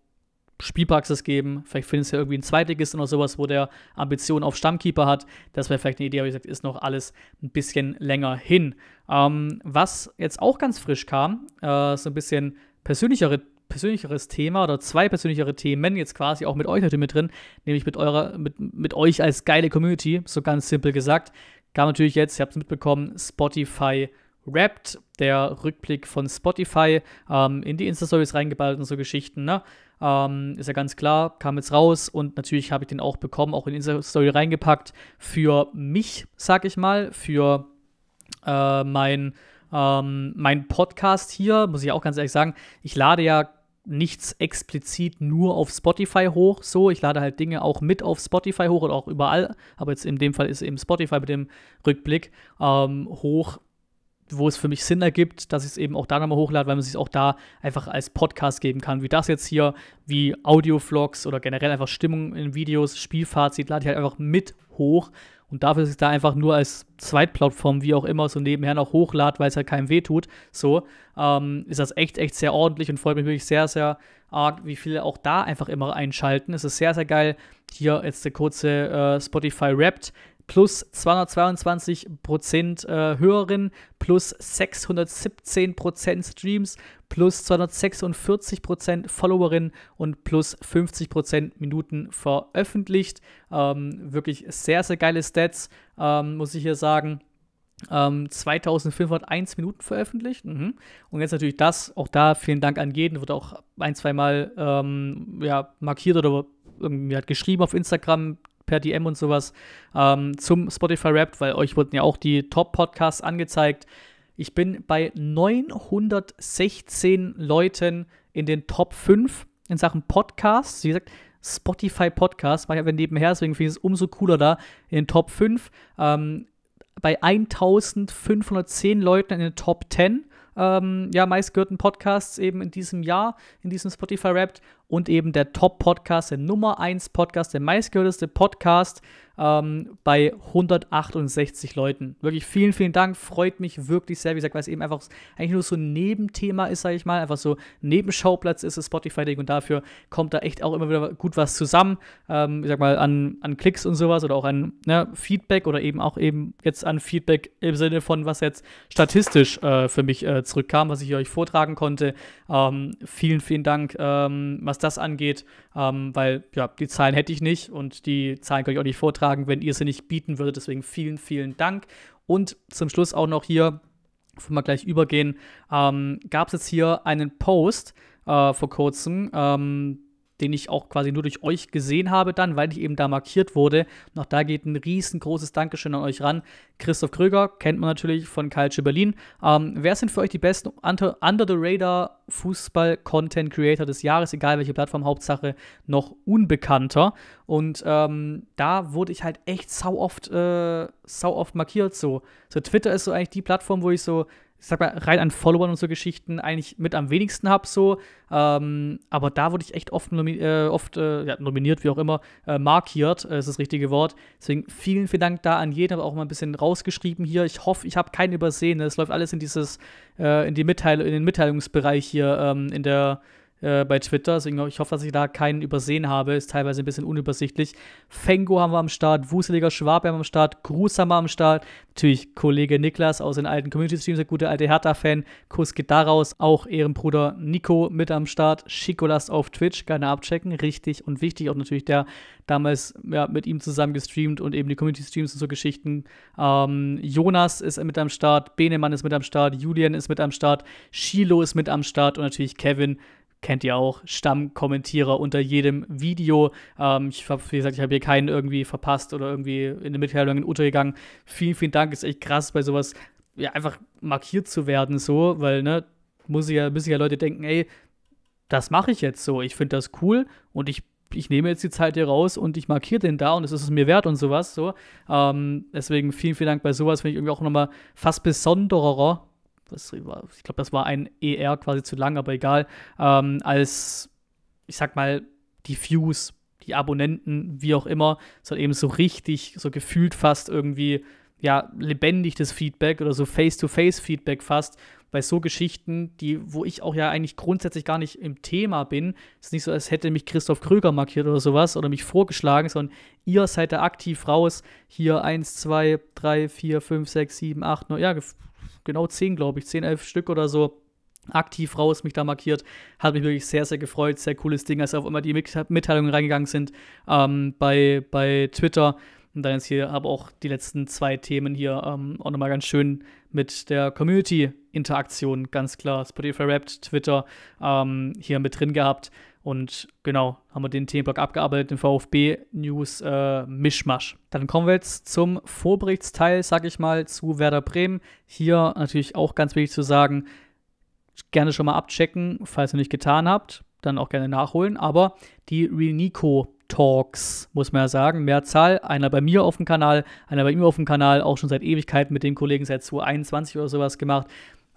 Spielpraxis geben. Vielleicht findest du ja irgendwie einen Zweitligisten oder sowas, wo der Ambitionen auf Stammkeeper hat. Das wäre vielleicht eine Idee, aber wie gesagt, ist noch alles ein bisschen länger hin. Ähm, was jetzt auch ganz frisch kam, äh, so ein bisschen persönlichere persönlicheres Thema oder zwei persönlichere Themen jetzt quasi auch mit euch heute mit drin, nämlich mit eurer, mit, mit euch als geile Community, so ganz simpel gesagt. Kam natürlich jetzt, ihr habt es mitbekommen, Spotify Wrapped, der Rückblick von Spotify ähm, in die Insta-Stories reingeballt und so Geschichten, ne? Ähm, ist ja ganz klar, kam jetzt raus und natürlich habe ich den auch bekommen, auch in die Insta-Story reingepackt für mich, sag ich mal, für äh, mein ähm, mein Podcast hier, muss ich auch ganz ehrlich sagen, ich lade ja nichts explizit nur auf Spotify hoch. So, ich lade halt Dinge auch mit auf Spotify hoch oder auch überall, aber jetzt in dem Fall ist eben Spotify mit dem Rückblick ähm, hoch, wo es für mich Sinn ergibt, dass ich es eben auch da nochmal hochlade, weil man es sich auch da einfach als Podcast geben kann, wie das jetzt hier, wie Audio-Vlogs oder generell einfach Stimmung in Videos, Spielfazit, lade ich halt einfach mit hoch und dafür ist es da einfach nur als Zweitplattform, wie auch immer, so nebenher noch hochlade, weil es halt keinem wehtut, so, ähm, ist das echt, echt sehr ordentlich und freut mich wirklich sehr, sehr arg, wie viele auch da einfach immer einschalten. Es ist sehr, sehr geil. Hier jetzt der kurze äh, Spotify Wrapped plus 222% äh, Hörerinnen, plus 617% Streams, plus 246% Followerinnen und plus 50% Minuten veröffentlicht. Ähm, wirklich sehr, sehr geile Stats, ähm, muss ich hier sagen. Ähm, 2501 Minuten veröffentlicht. Mhm. Und jetzt natürlich das, auch da vielen Dank an jeden, wird auch ein, zweimal ähm, ja, markiert oder irgendwie hat geschrieben auf Instagram, per DM und sowas ähm, zum Spotify Wrapped, weil euch wurden ja auch die Top-Podcasts angezeigt. Ich bin bei 916 Leuten in den Top 5 in Sachen Podcasts. Wie gesagt, Spotify Podcast, mache ich aber nebenher, deswegen finde ich es umso cooler da in den Top 5. Ähm, bei 1510 Leuten in den Top 10 ähm, ja, meistgehörten Podcasts eben in diesem Jahr, in diesem Spotify Wrapped und eben der Top-Podcast, der Nummer 1 Podcast, der meistgehörteste Podcast ähm, bei 168 Leuten. Wirklich vielen, vielen Dank. Freut mich wirklich sehr. Wie gesagt, weil es eben einfach eigentlich nur so ein Nebenthema ist, sage ich mal. Einfach so Nebenschauplatz ist es Spotify-Ding und dafür kommt da echt auch immer wieder gut was zusammen. Ähm, ich sag mal, an, an Klicks und sowas oder auch an ne, Feedback oder eben auch eben jetzt an Feedback im Sinne von, was jetzt statistisch äh, für mich äh, zurückkam, was ich euch vortragen konnte. Ähm, vielen, vielen Dank, ähm, was das angeht, ähm, weil ja, die Zahlen hätte ich nicht und die Zahlen kann ich auch nicht vortragen beitragen, wenn ihr sie nicht bieten würdet. Deswegen vielen, vielen Dank. Und zum Schluss auch noch hier, bevor wir gleich übergehen, ähm, gab es jetzt hier einen Post äh, vor kurzem. Ähm, den ich auch quasi nur durch euch gesehen habe dann, weil ich eben da markiert wurde. Noch da geht ein riesengroßes Dankeschön an euch ran. Christoph Kröger kennt man natürlich von Calcio Berlin. Ähm, wer sind für euch die besten Under-the-Radar Fußball-Content-Creator des Jahres, egal welche Plattform, Hauptsache noch unbekannter. Und ähm, da wurde ich halt echt sau oft, äh, sau oft markiert. So. so Twitter ist so eigentlich die Plattform, wo ich so ich sag mal, rein an Followern und so Geschichten eigentlich mit am wenigsten habe, so. Ähm, aber da wurde ich echt oft, nomi äh, oft äh, ja, nominiert, wie auch immer, äh, markiert, äh, ist das richtige Wort. Deswegen vielen, vielen Dank da an jeden, aber auch mal ein bisschen rausgeschrieben hier. Ich hoffe, ich habe keinen übersehen. Ne? Es läuft alles in dieses, äh, in, die Mitteil in den Mitteilungsbereich hier, ähm, in der äh, bei Twitter. Deswegen, ich hoffe, dass ich da keinen übersehen habe. Ist teilweise ein bisschen unübersichtlich. Fengo haben wir am Start, Wuseliger Schwab haben wir am Start, Gruß haben wir am Start. Natürlich Kollege Niklas aus den alten Community-Streams, der gute alte Hertha-Fan. Kuss geht daraus. Auch Ehrenbruder Nico mit am Start. Schikolas auf Twitch, gerne abchecken. Richtig und wichtig. Auch natürlich der damals ja, mit ihm zusammen gestreamt und eben die Community-Streams und so Geschichten. Ähm, Jonas ist mit am Start, Benemann ist mit am Start, Julian ist mit am Start, Shilo ist mit am Start und natürlich Kevin kennt ihr auch, Stammkommentierer unter jedem Video. Ähm, ich habe, wie gesagt, ich habe hier keinen irgendwie verpasst oder irgendwie in den Mitteilungen untergegangen. Vielen, vielen Dank. Ist echt krass, bei sowas ja, einfach markiert zu werden, so, weil, ne, muss ich ja, müssen ja Leute denken, ey, das mache ich jetzt so. Ich finde das cool und ich, ich nehme jetzt die Zeit hier raus und ich markiere den da und es ist es mir wert und sowas. So. Ähm, deswegen vielen, vielen Dank bei sowas. Finde ich irgendwie auch nochmal fast besonderer was ich glaube, das war ein ER quasi zu lang, aber egal, ähm, als, ich sag mal, die Views, die Abonnenten, wie auch immer, sondern eben so richtig, so gefühlt fast irgendwie, ja, lebendig das Feedback oder so Face-to-Face-Feedback fast, weil so Geschichten, die, wo ich auch ja eigentlich grundsätzlich gar nicht im Thema bin, ist nicht so, als hätte mich Christoph Kröger markiert oder sowas oder mich vorgeschlagen, sondern ihr seid da aktiv raus, hier 1, 2, 3, 4, 5, 6, 7, 8, 9, ja, genau zehn, glaube ich, zehn, elf Stück oder so aktiv raus, mich da markiert. Hat mich wirklich sehr, sehr gefreut. Sehr cooles Ding, als auf immer die Mitteilungen reingegangen sind ähm, bei, bei Twitter. Und dann jetzt hier aber auch die letzten zwei Themen hier ähm, auch nochmal ganz schön mit der Community-Interaktion, ganz klar. Spotify Wrapped, Twitter ähm, hier mit drin gehabt. Und genau, haben wir den Themenblock abgearbeitet, den VfB-News-Mischmasch. Äh, Dann kommen wir jetzt zum Vorberichtsteil, sag ich mal, zu Werder Bremen. Hier natürlich auch ganz wichtig zu sagen, gerne schon mal abchecken, falls ihr nicht getan habt, dann auch gerne nachholen. Aber die Renico Talks, muss man ja sagen, Mehrzahl, einer bei mir auf dem Kanal, einer bei ihm auf dem Kanal, auch schon seit Ewigkeit mit dem Kollegen seit 2021 oder sowas gemacht.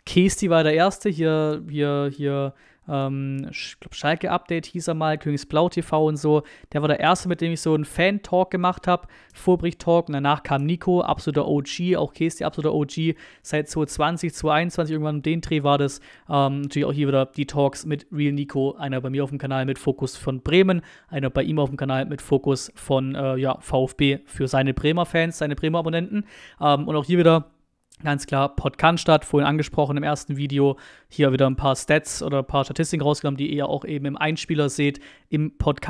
Kesti war der Erste, hier, hier, hier ähm, ich glaube, Schalke Update hieß er mal, Königsblau TV und so. Der war der erste, mit dem ich so einen Fan-Talk gemacht habe, vorbricht talk Und danach kam Nico, absoluter OG, auch Kesti, absoluter OG. Seit 2020, 2021, irgendwann um den Dreh war das. Ähm, natürlich auch hier wieder die Talks mit Real Nico, einer bei mir auf dem Kanal mit Fokus von Bremen, einer bei ihm auf dem Kanal mit Fokus von äh, ja, VfB für seine Bremer Fans, seine Bremer Abonnenten. Ähm, und auch hier wieder Ganz klar, Pod vorhin angesprochen im ersten Video. Hier wieder ein paar Stats oder ein paar Statistiken rausgenommen, die ihr auch eben im Einspieler seht. Im Pod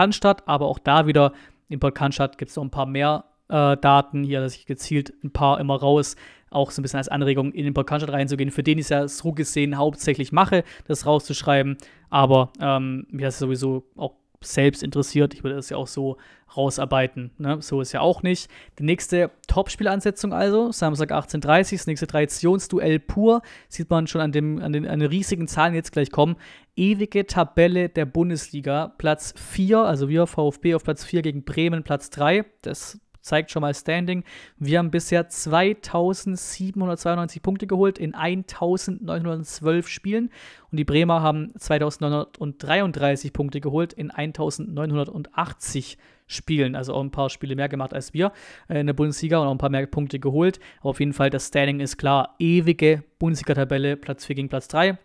aber auch da wieder im Pod gibt es noch ein paar mehr äh, Daten. Hier dass ich gezielt ein paar immer raus, auch so ein bisschen als Anregung in den Pod reinzugehen, für den ich es ja so gesehen hauptsächlich mache, das rauszuschreiben. Aber ähm, mir ist sowieso auch selbst interessiert. Ich würde das ja auch so rausarbeiten. Ne? So ist ja auch nicht. Die nächste Topspielansetzung also, Samstag 18.30 das nächste Traditionsduell pur. Sieht man schon an, dem, an, den, an den riesigen Zahlen jetzt gleich kommen. Ewige Tabelle der Bundesliga. Platz 4, also wir VfB auf Platz 4 gegen Bremen, Platz 3. Das zeigt schon mal Standing. Wir haben bisher 2792 Punkte geholt in 1912 Spielen und die Bremer haben 2933 Punkte geholt in 1980 Spielen. Also auch ein paar Spiele mehr gemacht als wir äh, in der Bundesliga und auch ein paar mehr Punkte geholt. Aber auf jeden Fall, das Standing ist klar. Ewige Bundesliga-Tabelle, Platz 4 gegen Platz 3.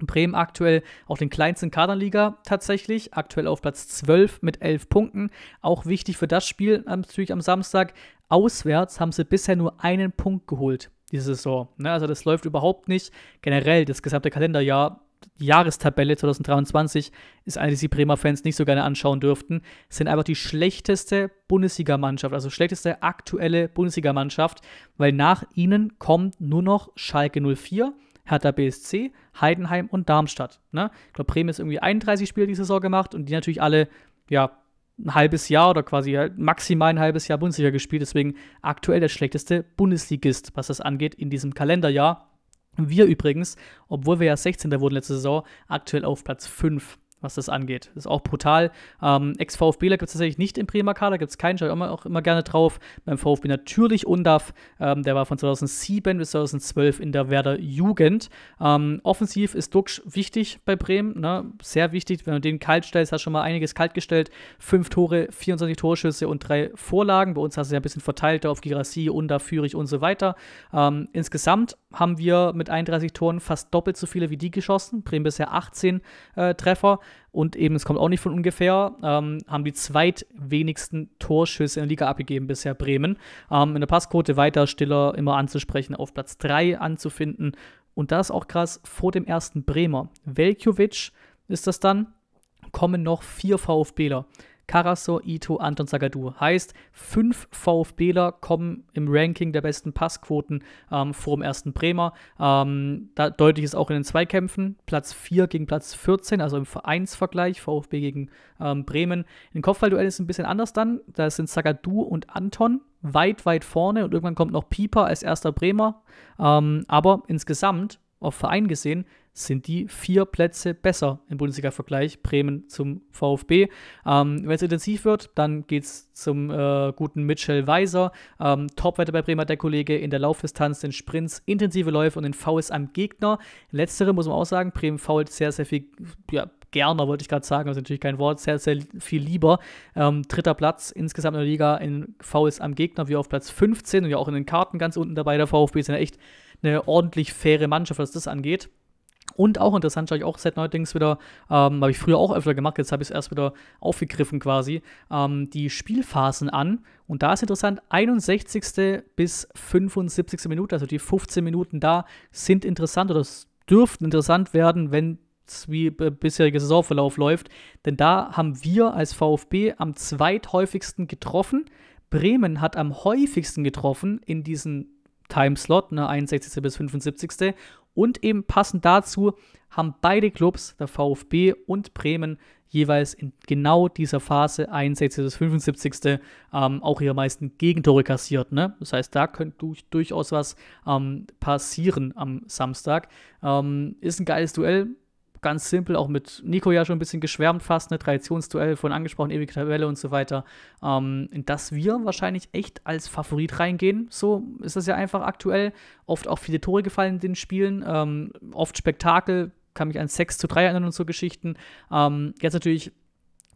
Bremen aktuell auch den kleinsten Kaderliga tatsächlich, aktuell auf Platz 12 mit 11 Punkten. Auch wichtig für das Spiel natürlich am Samstag. Auswärts haben sie bisher nur einen Punkt geholt diese Saison. Ne? Also das läuft überhaupt nicht. Generell das gesamte Kalenderjahr, die Jahrestabelle 2023 ist eine, die sie Bremer Fans nicht so gerne anschauen dürften, sind einfach die schlechteste Bundesligamannschaft, also schlechteste aktuelle Bundesligamannschaft, weil nach ihnen kommt nur noch Schalke 04 Hertha BSC, Heidenheim und Darmstadt. Ne? Ich glaube, Bremen ist irgendwie 31 Spiele die Saison gemacht und die natürlich alle, ja, ein halbes Jahr oder quasi halt maximal ein halbes Jahr Bundesliga gespielt. Deswegen aktuell der schlechteste Bundesligist, was das angeht, in diesem Kalenderjahr. Wir übrigens, obwohl wir ja 16. wurden letzte Saison, aktuell auf Platz 5 was das angeht. Das ist auch brutal. Ähm, Ex-VfBler gibt es tatsächlich nicht im Bremer Kader, gibt es keinen, schaue ich auch immer, auch immer gerne drauf. Beim VfB natürlich UNDAF, ähm, der war von 2007 bis 2012 in der Werder Jugend. Ähm, offensiv ist Duxch wichtig bei Bremen, ne? sehr wichtig. Wenn du den kalt stellst, hast du schon mal einiges kalt gestellt. Fünf Tore, 24 Torschüsse und drei Vorlagen. Bei uns hast du ja ein bisschen verteilt auf Girassi, UNDAF, Führig und so weiter. Ähm, insgesamt haben wir mit 31 Toren fast doppelt so viele wie die geschossen. Bremen bisher 18 äh, Treffer und eben, es kommt auch nicht von ungefähr, ähm, haben die zweitwenigsten Torschüsse in der Liga abgegeben bisher Bremen. Ähm, in der Passquote weiter stiller immer anzusprechen, auf Platz 3 anzufinden. Und das auch krass, vor dem ersten Bremer. Veljkovic ist das dann, kommen noch vier VfBler. Karasor, Ito, Anton Sagadu. Heißt, fünf VfBler kommen im Ranking der besten Passquoten ähm, vor dem ersten Bremer. Ähm, da deutlich ist auch in den Zweikämpfen Platz 4 gegen Platz 14, also im Vereinsvergleich VfB gegen ähm, Bremen. Im Kopfballduell ist es ein bisschen anders dann. Da sind Sagadu und Anton weit, weit vorne und irgendwann kommt noch Pieper als erster Bremer. Ähm, aber insgesamt, auf Verein gesehen, sind die vier Plätze besser im Bundesliga-Vergleich, Bremen zum VfB. Ähm, Wenn es intensiv wird, dann geht es zum äh, guten Mitchell Weiser. Ähm, Topwette bei Bremer der Kollege in der Laufdistanz, den Sprints, intensive Läufe und den Fouls am Gegner. Letztere muss man auch sagen, Bremen fault sehr, sehr viel, ja, gerne, wollte ich gerade sagen, das ist natürlich kein Wort, sehr, sehr viel lieber. Ähm, dritter Platz insgesamt in der Liga in Fouls am Gegner, wie auf Platz 15 und ja auch in den Karten ganz unten dabei. Der VfB ist ja echt eine ordentlich faire Mannschaft, was das angeht. Und auch interessant, schaue ich auch seit neuerdings wieder, ähm, habe ich früher auch öfter gemacht, jetzt habe ich es erst wieder aufgegriffen quasi, ähm, die Spielphasen an. Und da ist interessant, 61. bis 75. Minute, also die 15 Minuten da sind interessant oder dürften interessant werden, wenn es wie bisheriger Saisonverlauf läuft. Denn da haben wir als VfB am zweithäufigsten getroffen. Bremen hat am häufigsten getroffen in diesen Timeslot, ne, 61. bis 75. Und eben passend dazu haben beide Clubs, der VfB und Bremen, jeweils in genau dieser Phase 61 bis 75. Ähm, auch ihre meisten Gegentore kassiert. Ne? Das heißt, da könnte durch, durchaus was ähm, passieren am Samstag. Ähm, ist ein geiles Duell ganz simpel, auch mit Nico ja schon ein bisschen geschwärmt fast, ne, Traditionsduell von angesprochen, ewige Tabelle und so weiter, ähm, dass wir wahrscheinlich echt als Favorit reingehen. So ist das ja einfach aktuell. Oft auch viele Tore gefallen in den Spielen, ähm, oft Spektakel, kann mich an 6 zu 3 erinnern und so Geschichten. Ähm, jetzt natürlich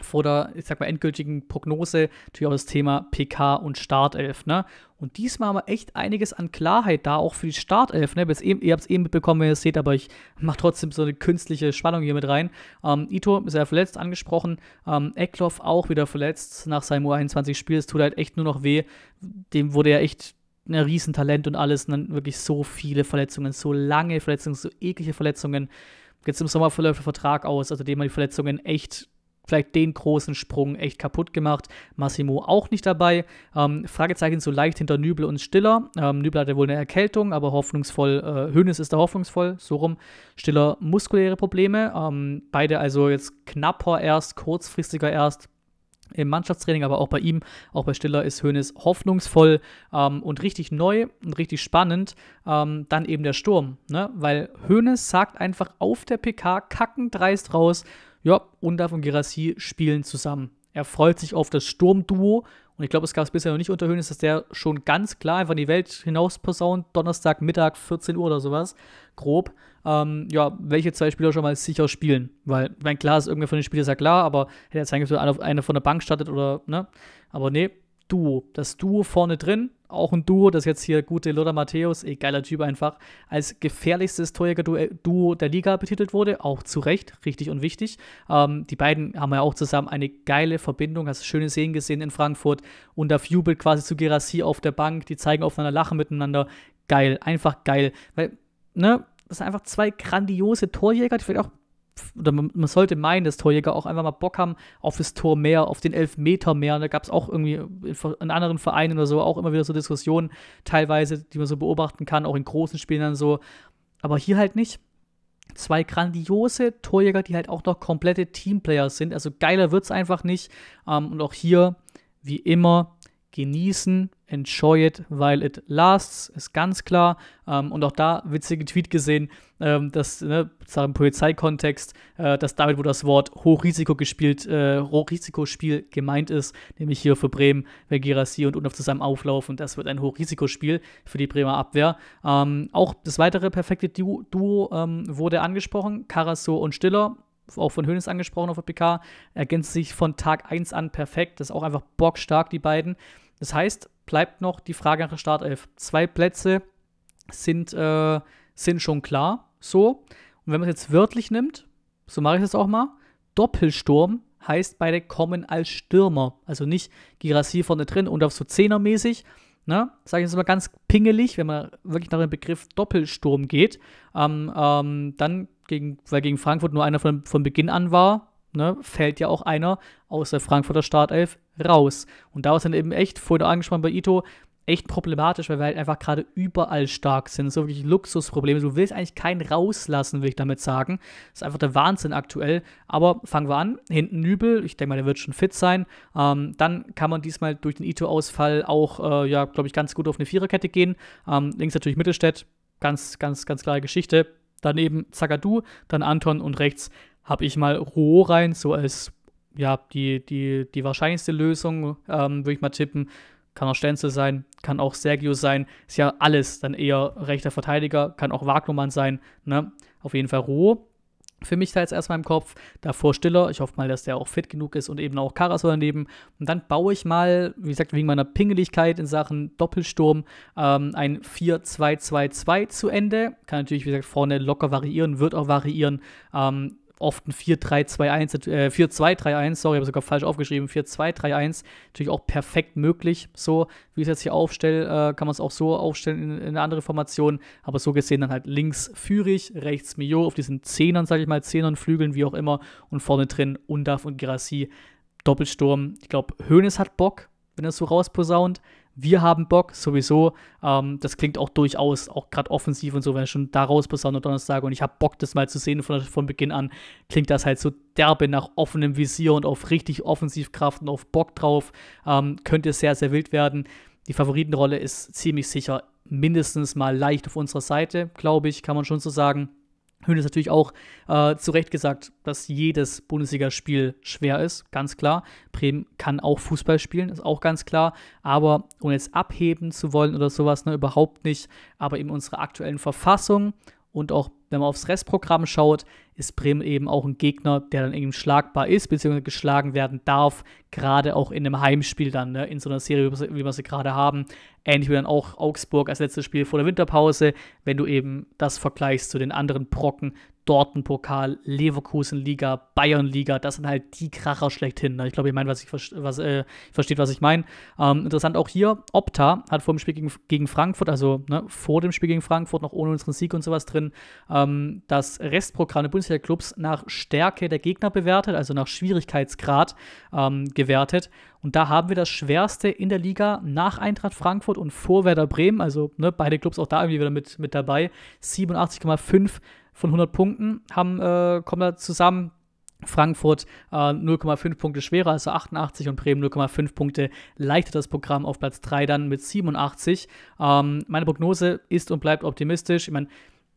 vor der, ich sag mal, endgültigen Prognose natürlich auch das Thema PK und Startelf. Ne? Und diesmal haben wir echt einiges an Klarheit da, auch für die Startelf. Ne? eben, ihr habt es eben mitbekommen, wenn ihr es seht, aber ich mache trotzdem so eine künstliche Spannung hier mit rein. Ähm, Ito ist ja verletzt, angesprochen. Ähm, Eckloff auch wieder verletzt nach seinem U21-Spiel. Es tut halt echt nur noch weh. Dem wurde ja echt ein Riesentalent und alles. Und ne? dann wirklich so viele Verletzungen, so lange Verletzungen, so eklige Verletzungen. Jetzt im Sommer verläuft der Vertrag aus, also dem man die Verletzungen echt vielleicht den großen Sprung echt kaputt gemacht. Massimo auch nicht dabei. Ähm, Fragezeichen so leicht hinter Nübel und Stiller. Ähm, Nübel hatte wohl eine Erkältung, aber hoffnungsvoll, äh, ist da hoffnungsvoll, so rum. Stiller muskuläre Probleme. Ähm, beide also jetzt knapper erst, kurzfristiger erst, im Mannschaftstraining, aber auch bei ihm, auch bei Stiller ist Hönes hoffnungsvoll ähm, und richtig neu und richtig spannend. Ähm, dann eben der Sturm, ne? weil Hönes sagt einfach auf der PK kackendreist raus: ja, und Dav und Gerassi spielen zusammen. Er freut sich auf das Sturmduo und ich glaube, es gab es bisher noch nicht unter ist dass der schon ganz klar einfach in die Welt hinaus posaunt, Donnerstag, Mittag, 14 Uhr oder sowas, grob, ähm, ja, welche zwei Spieler schon mal sicher spielen. Weil, ich klar ist irgendwer von den Spielern ist ja klar, aber hätte jetzt sein, dass einer, einer von der Bank startet oder, ne? Aber nee, Duo. Das Duo vorne drin, auch ein Duo, das jetzt hier gute Loda Matthäus, eh, geiler Typ einfach, als gefährlichstes Torjäger-Duo äh, der Liga betitelt wurde. Auch zu Recht, richtig und wichtig. Ähm, die beiden haben ja auch zusammen eine geile Verbindung, hast schöne Szenen gesehen in Frankfurt und da jubelt quasi zu Gerassi auf der Bank, die zeigen aufeinander, lachen miteinander. Geil, einfach geil. Weil, ne, das sind einfach zwei grandiose Torjäger, die vielleicht auch oder man, man, sollte meinen, dass Torjäger auch einfach mal Bock haben auf das Tor mehr, auf den Elfmeter mehr. Und da gab es auch irgendwie in, in, anderen Vereinen oder so auch immer wieder so Diskussionen, teilweise, die man so beobachten kann, auch in großen Spielen dann so. Aber hier halt nicht. Zwei grandiose Torjäger, die halt auch noch komplette Teamplayer sind. Also geiler wird es einfach nicht. Ähm, und auch hier, wie immer, genießen, enjoy it, while it lasts, ist ganz klar. Ähm, und auch da witzige Tweet gesehen ähm, das, ne, im Polizeikontext, äh, dass damit, wo das Wort Hochrisiko gespielt, äh, Hochrisikospiel gemeint ist, nämlich hier für Bremen, wenn Girassi und Unhoff zusammen auflaufen, das wird ein Hochrisikospiel für die Bremer Abwehr. Ähm, auch das weitere perfekte Duo, Duo ähm, wurde angesprochen, Karasso und Stiller, auch von Hönes angesprochen auf der PK, ergänzt sich von Tag 1 an perfekt, das ist auch einfach bockstark, die beiden. Das heißt, bleibt noch die Frage nach der Startelf. Zwei Plätze sind, äh, sind schon klar so. Und wenn man es jetzt wörtlich nimmt, so mache ich das auch mal, Doppelsturm heißt, beide kommen als Stürmer. Also nicht Girassi vorne drin und auf so Zehnermäßig. Ne? Sage ich jetzt mal ganz pingelig, wenn man wirklich nach dem Begriff Doppelsturm geht. Ähm, ähm, dann, gegen, weil gegen Frankfurt nur einer von, von Beginn an war, ne, fällt ja auch einer aus der Frankfurter Startelf raus. Und da war es dann eben echt, vorhin angesprochen bei Ito, echt problematisch, weil wir halt einfach gerade überall stark sind. so wirklich Luxusprobleme. Du willst eigentlich keinen rauslassen, will ich damit sagen. Das ist einfach der Wahnsinn aktuell. Aber fangen wir an. Hinten Nübel, ich denke mal, der wird schon fit sein. Ähm, dann kann man diesmal durch den Ito-Ausfall auch, äh, ja, glaube ich, ganz gut auf eine Viererkette gehen. Ähm, links natürlich Mittelstädt, ganz, ganz, ganz klare Geschichte. Daneben Zagadou, dann Anton und rechts habe ich mal Roh rein, so als ja, die, die, die wahrscheinlichste Lösung, ähm, würde ich mal tippen. Kann auch Stenzel sein, kann auch Sergio sein. Ist ja alles dann eher rechter Verteidiger, kann auch Wagnermann sein. Ne? Auf jeden Fall Roh. Für mich da jetzt erstmal im Kopf. Davor Stiller. Ich hoffe mal, dass der auch fit genug ist und eben auch Karas daneben. Und dann baue ich mal, wie gesagt, wegen meiner Pingeligkeit in Sachen Doppelsturm ähm, ein 4-2-2-2 zu Ende. Kann natürlich, wie gesagt, vorne locker variieren, wird auch variieren. Ähm, oft ein 4-3-2-1, äh, 4-2-3-1, sorry, ich habe sogar falsch aufgeschrieben, 4-2-3-1, natürlich auch perfekt möglich, so wie ich es jetzt hier aufstelle, äh, kann man es auch so aufstellen in, in, eine andere Formation, aber so gesehen dann halt links Führig, rechts Mio auf diesen Zehnern, sage ich mal, Zehnern, Flügeln, wie auch immer und vorne drin Undav und Gerassi, Doppelsturm, ich glaube, Hoeneß hat Bock, wenn er so rausposaunt, wir haben Bock, sowieso. Ähm, das klingt auch durchaus, auch gerade offensiv und so, wenn ich schon da raus bin, am Donnerstag und ich habe Bock, das mal zu sehen von, von Beginn an, klingt das halt so derbe nach offenem Visier und auf richtig Offensivkraft und auf Bock drauf. Ähm, könnte sehr, sehr wild werden. Die Favoritenrolle ist ziemlich sicher mindestens mal leicht auf unserer Seite, glaube ich, kann man schon so sagen. Höhn ist natürlich auch äh, zu Recht gesagt, dass jedes Bundesligaspiel schwer ist, ganz klar. Bremen kann auch Fußball spielen, ist auch ganz klar. Aber ohne jetzt abheben zu wollen oder sowas, ne, überhaupt nicht. Aber in unserer aktuellen Verfassung und auch wenn man aufs Restprogramm schaut, ist Bremen eben auch ein Gegner, der dann eben schlagbar ist, beziehungsweise geschlagen werden darf, gerade auch in einem Heimspiel dann, ne? in so einer Serie, wie wir sie gerade haben. Ähnlich wie dann auch Augsburg als letztes Spiel vor der Winterpause, wenn du eben das vergleichst zu den anderen Brocken, Dortmund-Pokal, Leverkusen-Liga, Bayern-Liga, das sind halt die Kracher schlechthin. Ne? Ich glaube, ihr meint, was ich was, äh, versteht, was ich meine. Ähm, interessant auch hier, Opta hat vor dem Spiel gegen, gegen Frankfurt, also ne, vor dem Spiel gegen Frankfurt, noch ohne unseren Sieg und sowas drin, ähm, das Restprogramm der Bundesliga-Clubs nach Stärke der Gegner bewertet, also nach Schwierigkeitsgrad ähm, gewertet. Und da haben wir das Schwerste in der Liga nach Eintracht Frankfurt und vor Werder Bremen, also ne, beide Clubs auch da irgendwie wieder mit, mit dabei, 87,5 von 100 Punkten haben, äh, kommen da zusammen. Frankfurt äh, 0,5 Punkte schwerer, also 88 und Bremen 0,5 Punkte leichter das Programm auf Platz 3 dann mit 87. Ähm, meine Prognose ist und bleibt optimistisch. Ich meine,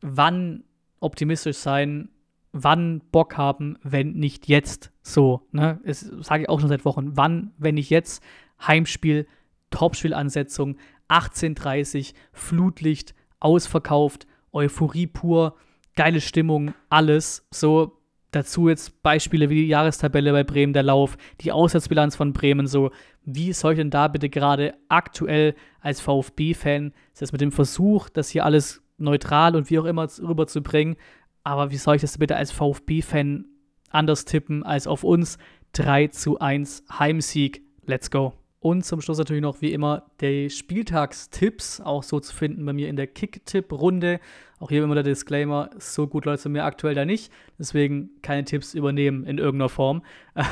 wann optimistisch sein, wann Bock haben, wenn nicht jetzt. So, ne? Das sage ich auch schon seit Wochen. Wann, wenn nicht jetzt? Heimspiel, Topspielansetzung, 18.30, Flutlicht, ausverkauft, Euphorie pur geile Stimmung, alles. So, dazu jetzt Beispiele wie die Jahrestabelle bei Bremen, der Lauf, die Auswärtsbilanz von Bremen, so. Wie soll ich denn da bitte gerade aktuell als VfB-Fan, das mit dem Versuch, das hier alles neutral und wie auch immer rüberzubringen, aber wie soll ich das bitte als VfB-Fan anders tippen als auf uns? 3 zu 1 Heimsieg. Let's go. Und zum Schluss natürlich noch wie immer die Spieltagstipps auch so zu finden bei mir in der Kick-Tipp-Runde. Auch hier immer der Disclaimer, so gut läuft es mir aktuell da nicht. Deswegen keine Tipps übernehmen in irgendeiner Form.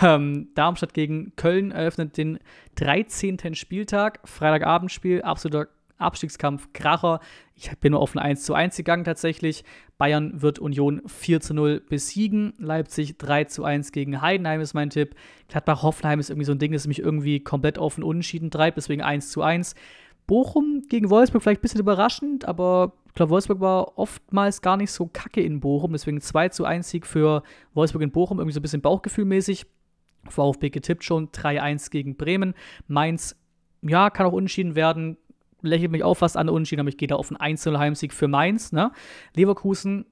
Ähm, Darmstadt gegen Köln eröffnet den 13. Spieltag. Freitagabendspiel, absoluter Abstiegskampf Kracher. Ich bin nur auf ein 1 zu 1 gegangen tatsächlich. Bayern wird Union 4 zu 0 besiegen. Leipzig 3 zu 1 gegen Heidenheim ist mein Tipp. Gladbach-Hoffenheim ist irgendwie so ein Ding, das mich irgendwie komplett auf den Unentschieden treibt, deswegen 1 zu 1. Bochum gegen Wolfsburg vielleicht ein bisschen überraschend, aber ich glaube, Wolfsburg war oftmals gar nicht so kacke in Bochum, deswegen 2 zu 1 Sieg für Wolfsburg in Bochum, irgendwie so ein bisschen bauchgefühlmäßig. VfB getippt schon, 3-1 gegen Bremen. Mainz, ja, kann auch unentschieden werden lächelt mich auch fast an der Unentschieden, aber ich gehe da auf einen Einzelheimsieg für Mainz. Ne? Leverkusen,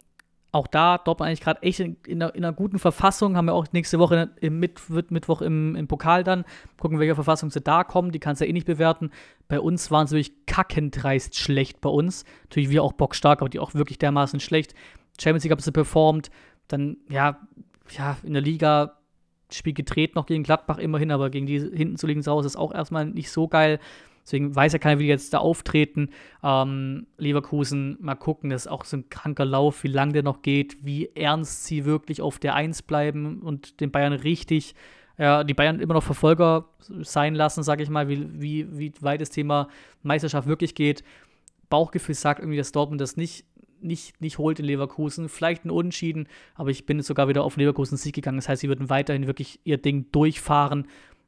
auch da, Dortmund eigentlich gerade echt in, in, einer, in, einer, guten Verfassung, haben wir auch nächste Woche im Mitt wird Mittwoch im, im, Pokal dann, gucken, welche Verfassung sie da kommen, die kannst du ja eh nicht bewerten. Bei uns waren sie wirklich kackendreist schlecht bei uns. Natürlich wir auch bockstark, aber die auch wirklich dermaßen schlecht. Champions League haben sie performt, dann, ja, ja, in der Liga Spiel gedreht noch gegen Gladbach immerhin, aber gegen die hinten zu liegen zu Hause ist auch erstmal nicht so geil. Deswegen weiß ja keiner, wie die jetzt da auftreten. Ähm, Leverkusen, mal gucken, das ist auch so ein kranker Lauf, wie lang der noch geht, wie ernst sie wirklich auf der Eins bleiben und den Bayern richtig, ja, die Bayern immer noch Verfolger sein lassen, sage ich mal, wie, wie, wie weit das Thema Meisterschaft wirklich geht. Bauchgefühl sagt irgendwie, dass Dortmund das nicht nicht, nicht holt in Leverkusen. Vielleicht ein Unentschieden, aber ich bin jetzt sogar wieder auf Leverkusen Sieg gegangen. Das heißt, sie würden weiterhin wirklich ihr Ding durchfahren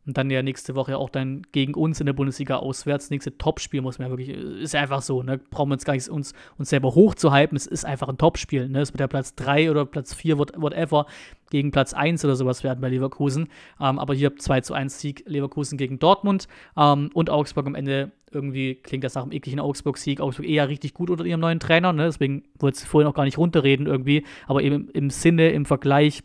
und dann ja nächste Woche auch dann gegen uns in der Bundesliga auswärts. Nächste Topspiel muss man ja wirklich, ist einfach so, ne? Brauchen wir uns gar nicht uns, uns selber hochzuhypen. Es ist einfach ein Topspiel, ne? Es wird ja Platz 3 oder Platz 4, whatever, gegen Platz 1 oder sowas werden bei Leverkusen. Ähm, aber hier 2 zu 1 Sieg Leverkusen gegen Dortmund ähm, und Augsburg am Ende. Irgendwie klingt das nach einem ekligen Augsburg-Sieg. Augsburg eher richtig gut unter ihrem neuen Trainer, ne? Deswegen wollte ich vorhin auch gar nicht runterreden irgendwie. Aber eben im Sinne, im Vergleich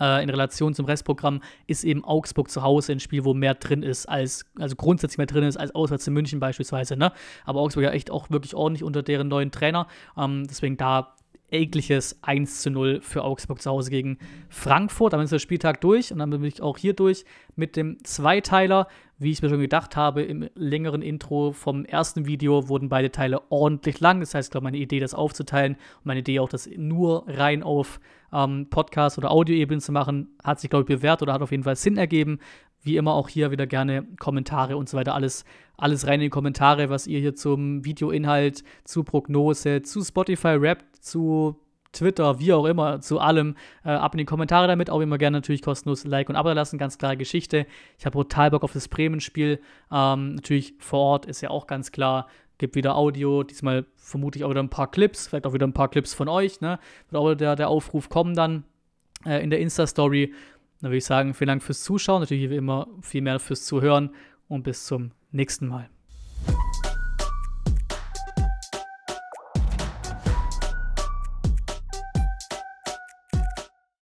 äh, in Relation zum Restprogramm ist eben Augsburg zu Hause ein Spiel, wo mehr drin ist als, also grundsätzlich mehr drin ist als auswärts in München beispielsweise, ne? Aber Augsburg ja echt auch wirklich ordentlich unter deren neuen Trainer. Ähm, deswegen da ekliges 1 zu 0 für Augsburg zu Hause gegen Frankfurt. Damit ist der Spieltag durch und dann bin ich auch hier durch mit dem Zweiteiler. Wie ich mir schon gedacht habe, im längeren Intro vom ersten Video wurden beide Teile ordentlich lang. Das heißt, ich glaube, meine Idee, das aufzuteilen und meine Idee auch, das nur rein auf ähm, Podcast- oder Audioebene zu machen, hat sich, glaube ich, bewährt oder hat auf jeden Fall Sinn ergeben wie immer auch hier wieder gerne Kommentare und so weiter. Alles, alles rein in die Kommentare, was ihr hier zum Videoinhalt, zu Prognose, zu Spotify Rap, zu Twitter, wie auch immer, zu allem. Äh, ab in die Kommentare damit. Auch immer gerne natürlich kostenlos Like und Abo lassen. Ganz klare Geschichte. Ich habe brutal Bock auf das Bremen-Spiel. Ähm, natürlich vor Ort ist ja auch ganz klar. Gibt wieder Audio, diesmal vermute ich auch wieder ein paar Clips, vielleicht auch wieder ein paar Clips von euch. Ne? Wird auch der, der Aufruf kommen dann äh, in der Insta-Story. Dann würde ich sagen, vielen Dank fürs Zuschauen, natürlich wie immer viel mehr fürs Zuhören und bis zum nächsten Mal.